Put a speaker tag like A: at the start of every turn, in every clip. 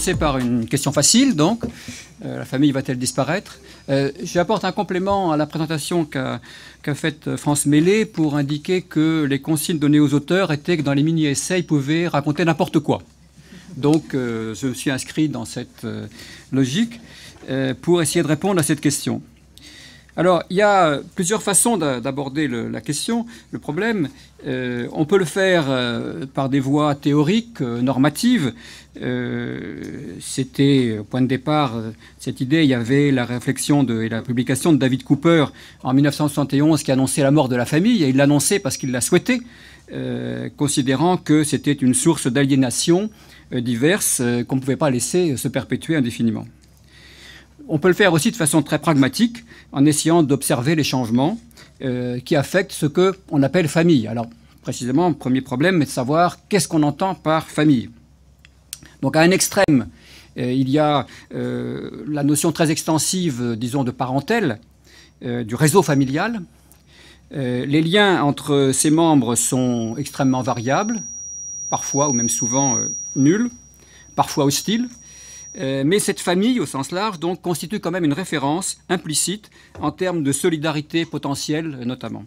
A: commencer par une question facile, donc. Euh, la famille va-t-elle disparaître euh, J'apporte un complément à la présentation qu'a faite France Mêlée pour indiquer que les consignes données aux auteurs étaient que dans les mini-essais, ils pouvaient raconter n'importe quoi. Donc, euh, je me suis inscrit dans cette logique pour essayer de répondre à cette question. Alors, il y a euh, plusieurs façons d'aborder la question, le problème. Euh, on peut le faire euh, par des voies théoriques, normatives. C'était au point de départ cette idée. Il y avait la réflexion et la publication de David Cooper en 1971 qui annonçait la mort de la famille. Et il l'annonçait parce qu'il la souhaitait, considérant que c'était une source d'aliénation diverse qu'on ne pouvait pas laisser se perpétuer indéfiniment. On peut le faire aussi de façon très pragmatique, en essayant d'observer les changements euh, qui affectent ce qu'on appelle famille. Alors, précisément, le premier problème est de savoir qu'est-ce qu'on entend par famille. Donc, à un extrême, euh, il y a euh, la notion très extensive, disons, de parentèle, du réseau familial. les liens entre ses membres sont extrêmement variables, parfois ou même souvent nuls, parfois hostiles. Euh, mais cette famille, au sens large, constitue quand même une référence implicite en termes de solidarité potentielle, notamment.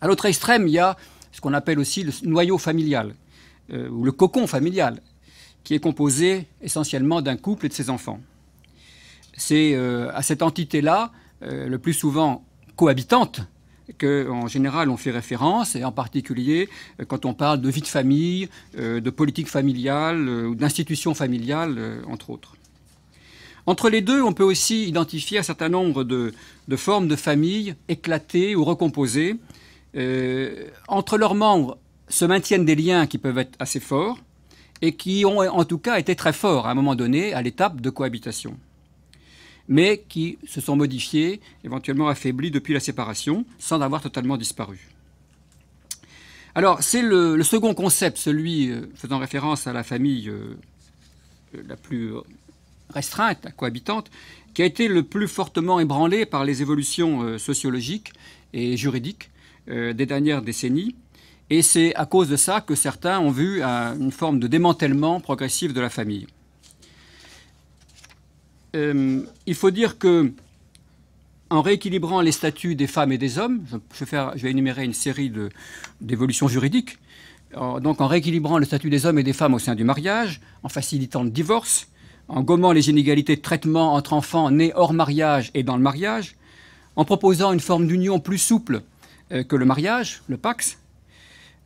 A: À l'autre extrême, il y a ce qu'on appelle aussi le noyau familial, euh, ou le cocon familial, qui est composé essentiellement d'un couple et de ses enfants. C'est euh, à cette entité-là, le plus souvent cohabitante, qu'en général on fait référence, et en particulier euh, quand on parle de vie de famille, euh, de politique familiale euh, ou d'institution familiale, entre autres. Entre les deux, on peut aussi identifier un certain nombre de, formes de familles éclatées ou recomposées. entre leurs membres se maintiennent des liens qui peuvent être assez forts et qui ont en tout cas été très forts à un moment donné à l'étape de cohabitation mais qui se sont modifiés, éventuellement affaiblis depuis la séparation, sans avoir totalement disparu. Alors, c'est le, second concept, celui euh, faisant référence à la famille euh, euh, la plus restreinte, la cohabitante, qui a été le plus fortement ébranlé par les évolutions sociologiques et juridiques des dernières décennies. Et c'est à cause de ça que certains ont vu une forme de démantèlement progressif de la famille. Euh, il faut dire que en rééquilibrant les statuts des femmes et des hommes, je, vais, énumérer une série d'évolutions juridiques, donc en rééquilibrant le statut des hommes et des femmes au sein du mariage, en facilitant le divorce, en gommant les inégalités de traitement entre enfants nés hors mariage et dans le mariage, en proposant une forme d'union plus souple euh, que le mariage, le Pax,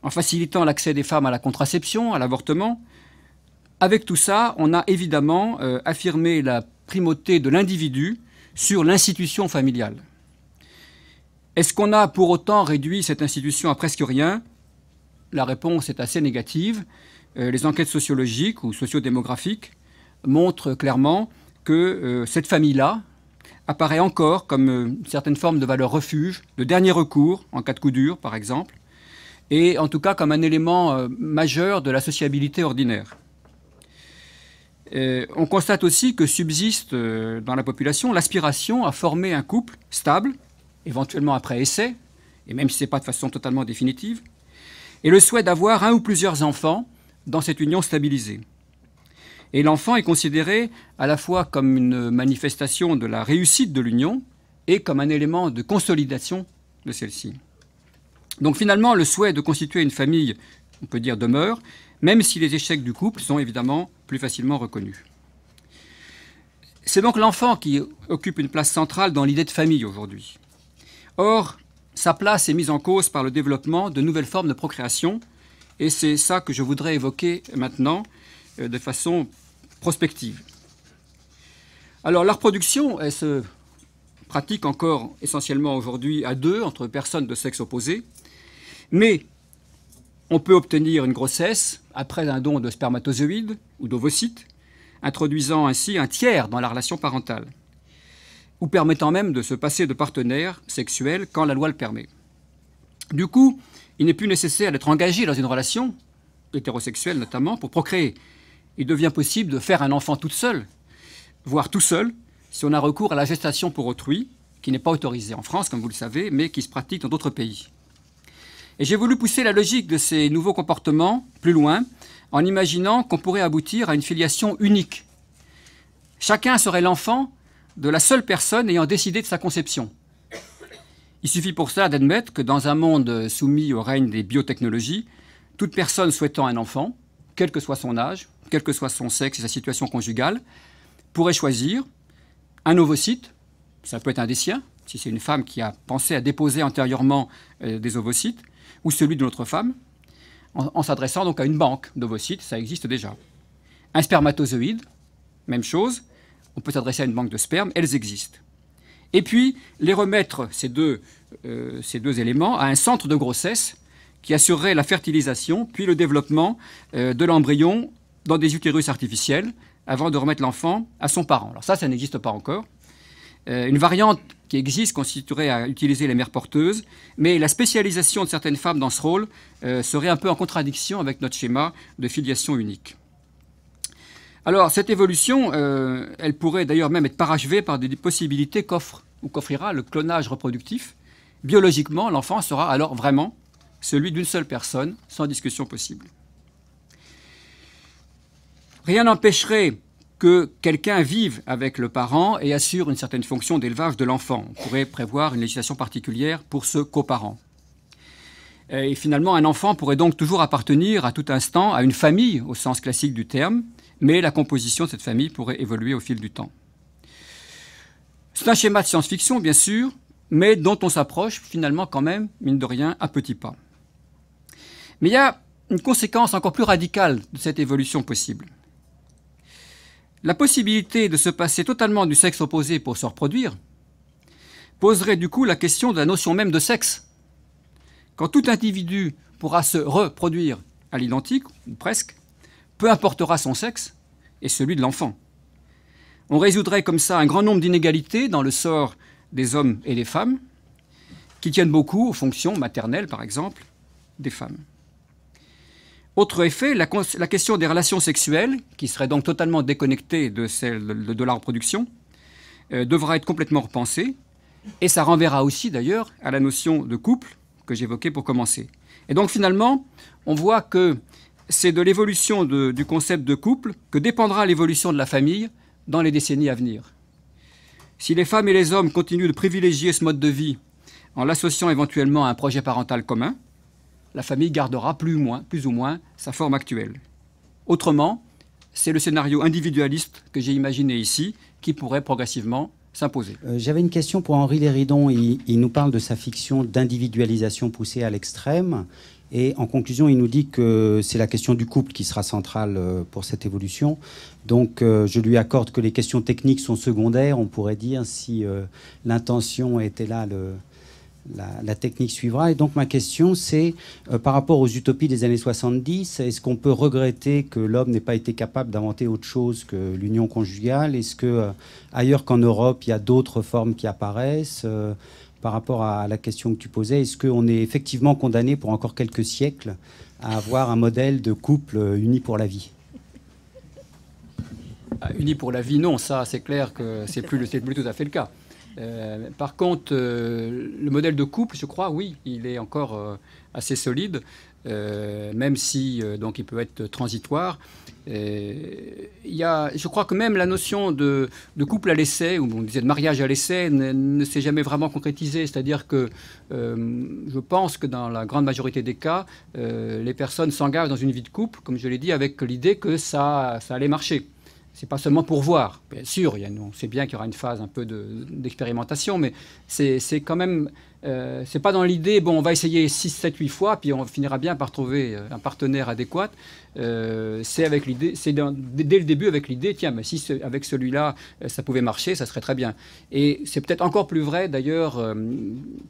A: en facilitant l'accès des femmes à la contraception, à l'avortement. Avec tout ça, on a évidemment euh, affirmé la primauté de l'individu sur l'institution familiale. Est-ce qu'on a pour autant réduit cette institution à presque rien La réponse est assez négative. Euh, les enquêtes sociologiques ou sociodémographiques montrent clairement que euh, cette famille-là apparaît encore comme euh, une certaine forme de valeur refuge, de dernier recours, en cas de coup dur par exemple, et en tout cas comme un élément majeur de la sociabilité ordinaire. Euh, on constate aussi que subsiste euh, dans la population l'aspiration à former un couple stable, éventuellement après essai, et même si ce n'est pas de façon totalement définitive, et le souhait d'avoir un ou plusieurs enfants dans cette union stabilisée. Et l'enfant est considéré à la fois comme une manifestation de la réussite de l'union et comme un élément de consolidation de celle-ci. Donc finalement, le souhait de constituer une famille, on peut dire, demeure, même si les échecs du couple sont évidemment plus facilement reconnu. C'est donc l'enfant qui occupe une place centrale dans l'idée de famille aujourd'hui. Or, sa place est mise en cause par le développement de nouvelles formes de procréation, et c'est ça que je voudrais évoquer maintenant euh, de façon prospective. Alors, la reproduction, elle se pratique encore essentiellement aujourd'hui à deux, entre personnes de sexe opposé, mais on peut obtenir une grossesse après un don de spermatozoïdes ou d'ovocytes, introduisant ainsi un tiers dans la relation parentale, ou permettant même de se passer de partenaire sexuel quand la loi le permet. Du coup, il n'est plus nécessaire d'être engagé dans une relation, hétérosexuelle notamment, pour procréer. Il devient possible de faire un enfant toute seule, voire tout seul, si on a recours à la gestation pour autrui, qui n'est pas autorisée en France, comme vous le savez, mais qui se pratique dans d'autres pays. Et j'ai voulu pousser la logique de ces nouveaux comportements plus loin, en imaginant qu'on pourrait aboutir à une filiation unique. Chacun serait l'enfant de la seule personne ayant décidé de sa conception. Il suffit pour cela d'admettre que dans un monde soumis au règne des biotechnologies, toute personne souhaitant un enfant, quel que soit son âge, quel que soit son sexe et sa situation conjugale, pourrait choisir un ovocyte, ça peut être un des siens, si c'est une femme qui a pensé à déposer antérieurement euh, des ovocytes, ou celui de notre femme, en, s'adressant donc à une banque d'ovocytes, ça existe déjà. Un spermatozoïde, même chose, on peut s'adresser à une banque de sperme, elles existent. Et puis, les remettre, ces deux, euh, ces deux éléments, à un centre de grossesse qui assurerait la fertilisation, puis le développement euh, de l'embryon dans des utérus artificiels, avant de remettre l'enfant à son parent. Alors ça, ça n'existe pas encore. Euh, une variante qui existe constituerait à utiliser les mères porteuses, mais la spécialisation de certaines femmes dans ce rôle euh, serait un peu en contradiction avec notre schéma de filiation unique. Alors, cette évolution, euh, elle pourrait d'ailleurs même être parachevée par des possibilités qu'offre ou qu'offrira le clonage reproductif. Biologiquement, l'enfant sera alors vraiment celui d'une seule personne, sans discussion possible. Rien n'empêcherait que quelqu'un vive avec le parent et assure une certaine fonction d'élevage de l'enfant. On pourrait prévoir une législation particulière pour ce coparent. Et finalement, un enfant pourrait donc toujours appartenir à tout instant à une famille au sens classique du terme, mais la composition de cette famille pourrait évoluer au fil du temps. C'est un schéma de science-fiction, bien sûr, mais dont on s'approche finalement quand même, mine de rien, à petits pas. Mais il y a une conséquence encore plus radicale de cette évolution possible la possibilité de se passer totalement du sexe opposé pour se reproduire poserait du coup la question de la notion même de sexe. Quand tout individu pourra se reproduire à l'identique, ou presque, peu importera son sexe et celui de l'enfant. On résoudrait comme ça un grand nombre d'inégalités dans le sort des hommes et des femmes, qui tiennent beaucoup aux fonctions maternelles, par exemple, des femmes. Autre effet, la, question des relations sexuelles, qui serait donc totalement déconnectée de celle de, la reproduction, euh, devra être complètement repensée, et ça renverra aussi d'ailleurs à la notion de couple que j'évoquais pour commencer. Et donc finalement, on voit que c'est de l'évolution du concept de couple que dépendra l'évolution de la famille dans les décennies à venir. Si les femmes et les hommes continuent de privilégier ce mode de vie en l'associant éventuellement à un projet parental commun, la famille gardera plus ou moins, plus ou moins sa forme actuelle. Autrement, c'est le scénario individualiste que j'ai imaginé ici qui pourrait progressivement s'imposer. Euh, j'avais une question pour Henri Léridon. Il, il nous parle de sa fiction d'individualisation poussée à l'extrême. Et en conclusion, il nous dit que c'est la question du couple qui sera centrale euh, pour cette évolution. Donc euh, je lui accorde que les questions techniques sont secondaires. On pourrait dire si l'intention était là, le, la, technique suivra. Et donc ma question, c'est euh, par rapport aux utopies des années 70, est-ce qu'on peut regretter que l'homme n'ait pas été capable d'inventer autre chose que l'union conjugale Est-ce que euh, ailleurs qu'en Europe, il y a d'autres formes qui apparaissent euh, Par rapport à la question que tu posais, est-ce qu'on est effectivement condamné pour encore quelques siècles à avoir un modèle de couple uni pour la vie ah, Uni pour la vie, non, ça c'est clair que c'est plus, le plus tout à fait le cas. Euh, par contre, euh, le modèle de couple, je crois, oui, il est encore euh, assez solide, même si donc il peut être transitoire. Il y je crois que même la notion de, couple à l'essai, ou on disait de mariage à l'essai, ne, s'est jamais vraiment concrétisée. C'est-à-dire que je pense que dans la grande majorité des cas, les personnes s'engagent dans une vie de couple, comme je l'ai dit, avec l'idée que ça allait marcher c'est pas seulement pour voir. Bien sûr, on sait bien qu'il y aura une phase un peu d'expérimentation, mais c'est quand même euh, c'est pas dans l'idée, bon, on va essayer 6, 7, 8 fois, puis on finira bien par trouver euh, un partenaire adéquat. Euh, c'est avec l'idée, c'est dès le début avec l'idée, tiens, mais si avec celui-là, ça pouvait marcher, ça serait très bien. Et c'est peut-être encore plus vrai, d'ailleurs,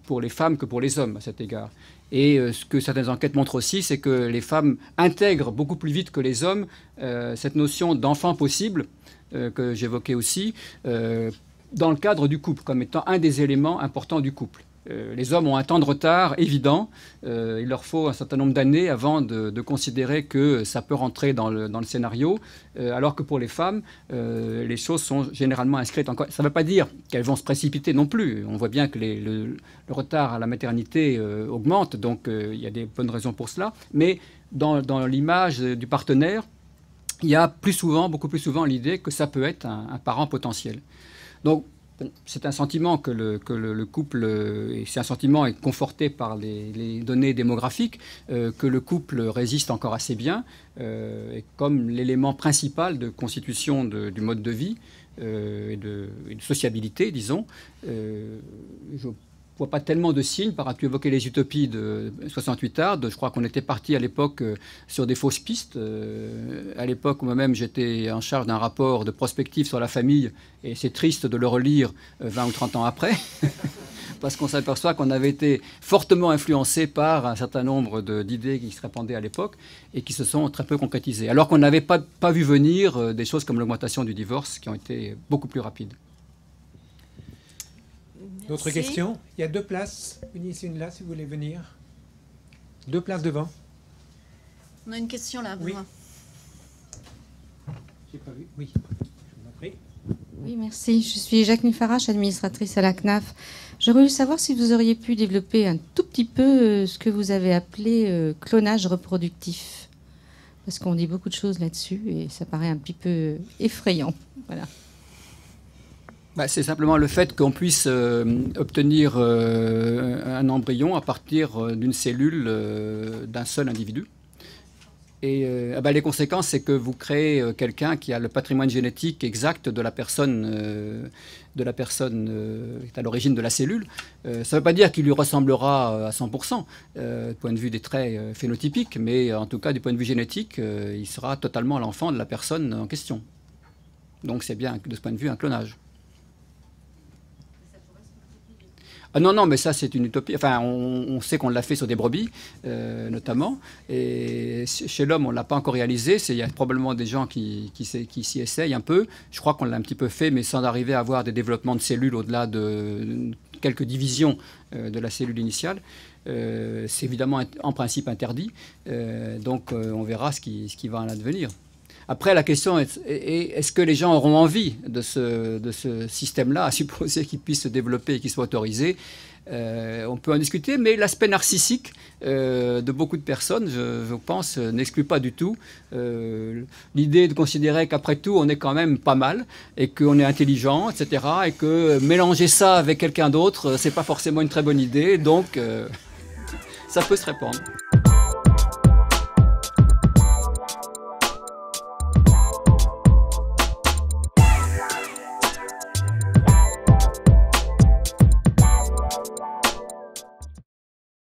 A: pour les femmes que pour les hommes à cet égard. Et ce que certaines enquêtes montrent aussi, c'est que les femmes intègrent beaucoup plus vite que les hommes cette notion d'enfant possible que j'évoquais aussi dans le cadre du couple, comme étant un des éléments importants du couple. Euh, les hommes ont un temps de retard évident. Euh, il leur faut un certain nombre d'années avant de, considérer que ça peut rentrer dans le, scénario, euh, alors que pour les femmes, les choses sont généralement inscrites. Encore. Ça ne veut pas dire qu'elles vont se précipiter non plus. On voit bien que le, retard à la maternité augmente, donc il y a des bonnes raisons pour cela. Mais dans, l'image du partenaire, il y a plus souvent, beaucoup plus souvent, l'idée que ça peut être un, un parent potentiel. Donc c'est un sentiment que le, couple, et euh, c'est un sentiment est conforté par les, données démographiques, euh, que le couple résiste encore assez bien, euh, et comme l'élément principal de constitution du mode de vie et, de, sociabilité, disons. Je vois pas tellement de signes. Par, tu évoquais les utopies de 68 tard. Je crois qu'on était parti à l'époque euh, sur des fausses pistes. Euh, à l'époque, moi-même, j'étais en charge d'un rapport de prospective sur la famille et c'est triste de le relire 20 euh, ou 30 ans après. parce qu'on s'aperçoit qu'on avait été fortement influencé par un certain nombre d'idées qui se répandaient à l'époque et qui se sont très peu concrétisées. Alors qu'on n'avait pas, pas vu venir des choses comme l'augmentation du divorce qui ont été beaucoup plus rapides. D'autres questions Il y a deux places, une ici, une là, si vous voulez venir. Deux places devant. On a une question là, oui. J'ai pas vu. Oui, je oui, merci. Je suis Jacqueline Farache, administratrice à la CNAF. J'aurais voulu savoir si vous auriez pu développer un tout petit peu euh, ce que vous avez appelé euh, clonage reproductif. Parce qu'on dit beaucoup de choses là-dessus et ça paraît un petit peu effrayant. Voilà. Bah, c'est simplement le fait qu'on puisse euh, obtenir euh, un embryon à partir euh, d'une cellule d'un seul individu. Et ah bah, les conséquences, c'est que vous créez quelqu'un qui a le patrimoine génétique exact de la personne, de la personne qui est à l'origine de la cellule. ça ne veut pas dire qu'il lui ressemblera à 100%, du point de vue des traits phénotypiques, mais en tout cas, du point de vue génétique, il sera totalement l'enfant de la personne en question. Donc c'est bien, de ce point de vue, un clonage. Ah non, non, mais ça, c'est une utopie. Enfin, on, sait qu'on l'a fait sur des brebis, euh, notamment. Et chez l'homme, on ne l'a pas encore réalisé. Il y a probablement des gens qui, qui, s'y essayent un peu. Je crois qu'on l'a un petit peu fait, mais sans arriver à avoir des développements de cellules au-delà de quelques divisions euh, de la cellule initiale. Euh, c'est évidemment en principe interdit. donc, on verra ce qui, ce qui va en advenir. Après, la question est, est, ce que les gens auront envie de ce, de ce système-là, à supposer qu'il puisse se développer et qu'il soit autorisé euh, on peut en discuter, mais l'aspect narcissique euh, de beaucoup de personnes, je, pense, n'exclut pas du tout euh, l'idée de considérer qu'après tout, on est quand même pas mal et qu'on est intelligent, etc. Et que mélanger ça avec quelqu'un d'autre, c'est pas forcément une très bonne idée. Donc, ça peut se répandre.